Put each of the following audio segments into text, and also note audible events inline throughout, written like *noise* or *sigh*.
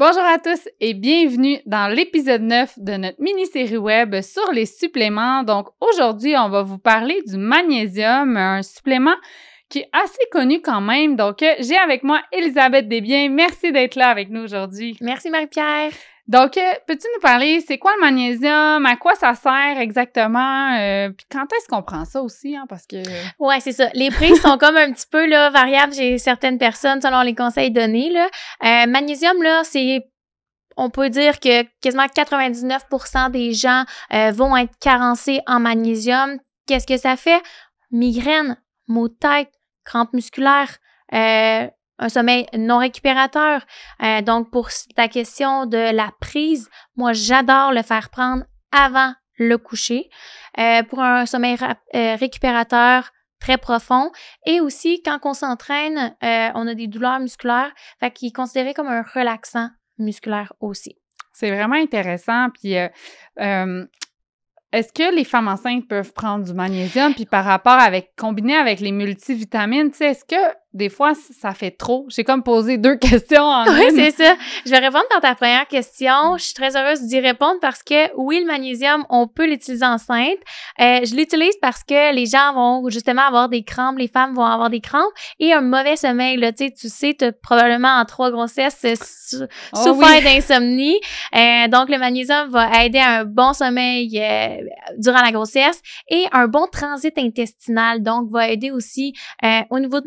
Bonjour à tous et bienvenue dans l'épisode 9 de notre mini-série web sur les suppléments. Donc aujourd'hui, on va vous parler du magnésium, un supplément qui est assez connu quand même. Donc, euh, j'ai avec moi Elisabeth Desbiens. Merci d'être là avec nous aujourd'hui. Merci Marie-Pierre. Donc, euh, peux-tu nous parler, c'est quoi le magnésium, à quoi ça sert exactement, euh, puis quand est-ce qu'on prend ça aussi, hein, parce que... Ouais, c'est ça. Les prix sont comme un petit peu, là, variables chez certaines personnes selon les conseils donnés, là. magnésium, là, c'est on peut dire que quasiment 99% des gens vont être carencés en magnésium. Qu'est-ce que ça fait? Migraine, maux de tête, crampes musculaires, euh, un sommeil non récupérateur. Euh, donc, pour la question de la prise, moi, j'adore le faire prendre avant le coucher euh, pour un sommeil récupérateur très profond. Et aussi, quand on s'entraîne, on a des douleurs musculaires, fait qu'il est considéré comme un relaxant musculaire aussi. C'est vraiment intéressant. Puis, est-ce que les femmes enceintes peuvent prendre du magnésium? Puis par rapport avec, combiné avec les multivitamines, est-ce que des fois, ça fait trop. J'ai comme posé deux *laughs* questions en Oui, c'est ça. Je vais répondre par ta première question. Je suis très heureuse d'y répondre parce que oui, le magnésium, on peut l'utiliser enceinte. Euh, je l'utilise parce que les gens vont justement avoir des crampes, les femmes vont avoir des crampes et un mauvais sommeil. Là, tu sais, tu sais, as probablement en trois grossesses euh, oh souffrir d'insomnie. Euh, donc, le magnésium va aider à un bon sommeil euh, durant la grossesse et un bon transit intestinal. Donc, va aider aussi euh, au niveau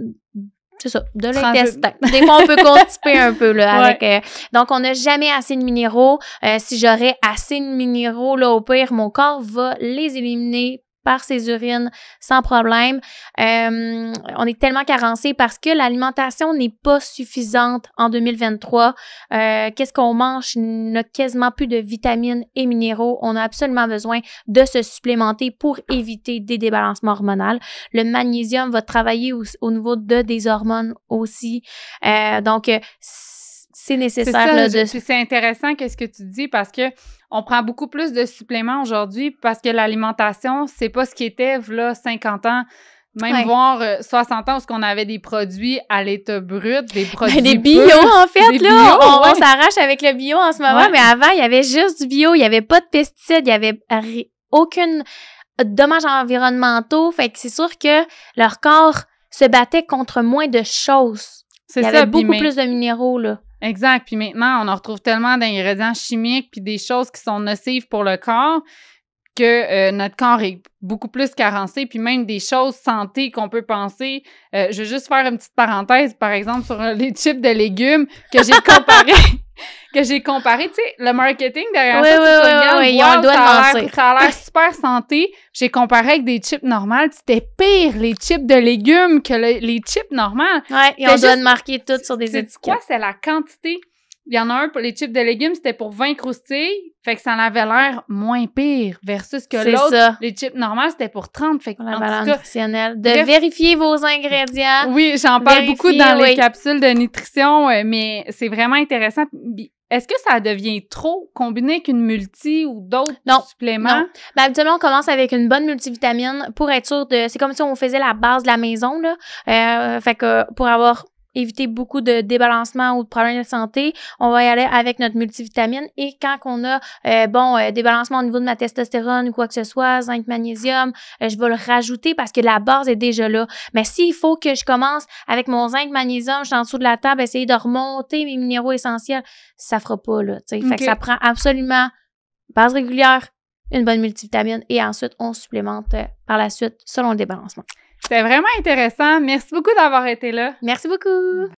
c'est ça, de l'intestin. Des fois, on peut *laughs* constiper un peu. Là, avec, euh, donc, on n'a jamais assez de minéraux. Euh, si j'aurais assez de minéraux, là, au pire, mon corps va les éliminer par ses urines sans problème. Euh, on est tellement carencé parce que l'alimentation n'est pas suffisante en 2023. Euh, qu'est-ce qu'on mange? On a quasiment plus de vitamines et minéraux. On a absolument besoin de se supplémenter pour éviter des débalancements hormonaux. Le magnésium va travailler au, niveau de des hormones aussi. Euh, donc, euh, c'est nécessaire. de... C'est intéressant qu'est-ce que tu dis parce que on prend beaucoup plus de suppléments aujourd'hui parce que l'alimentation, c'est pas ce qui était là 50 ans même voire euh, 60 ans où qu'on avait des produits à l'état brut, des ben, produits des bio en fait là, on, s'arrache avec le bio en ce moment, mais avant il y avait juste du bio, il n'y avait pas de pesticides, il n'y avait aucune euh, dommages environnementaux, fait que c'est sûr que leur corps se battait contre moins de choses. Il y avait beaucoup plus de minéraux là. Exact. Puis maintenant, on en retrouve tellement d'ingrédients chimiques puis des choses qui sont nocives pour le corps que euh, notre corps est beaucoup plus carencé, puis même des choses santé qu'on peut penser. Euh, je vais juste faire une petite parenthèse, par exemple, sur euh, les chips de légumes que j'ai *laughs* comparé que j'ai comparé, tu sais, le marketing derrière oui, ça, tu oui, oui, Ça a l'air super santé. J'ai comparé avec des chips normales, c'était pire les chips de légumes que les chips normales. Ouais, ils ont le marquer tout sur des étiquettes. Quoi, c'est la quantité. Il y en a un pour les chips de légumes, c'était pour 20 croustilles. Fait que ça en avait l'air moins pire versus que l'autre. Les chips normales, c'était pour 30. Fait que, la balance nutritionnelle. De vérifier vos ingrédients. Oui, j'en parle beaucoup dans les capsules de nutrition, euh, mais c'est vraiment intéressant. Est-ce que ça devient trop combiné avec une multi ou d'autres suppléments? Non. Ben, habituellement, on commence avec une bonne multivitamine pour être sûr de. C'est comme si on faisait la base de la maison, là. Euh, fait que pour avoir éviter beaucoup de débalancements ou de problèmes de santé. On va y aller avec notre multivitamine et quand on a euh, bon euh, débalancement au niveau de ma testostérone ou quoi que ce soit, zinc, magnésium, euh, je vais le rajouter parce que la base est déjà là. Mais s'il faut que je commence avec mon zinc, magnésium, je suis en dessous de la table, essayer de remonter mes minéraux essentiels, ça fera pas là. Fait que ça prend absolument base régulière, une bonne multivitamine et ensuite on supplémente euh, par la suite selon le débalancement. C'était vraiment intéressant. Merci beaucoup d'avoir été là. Merci beaucoup.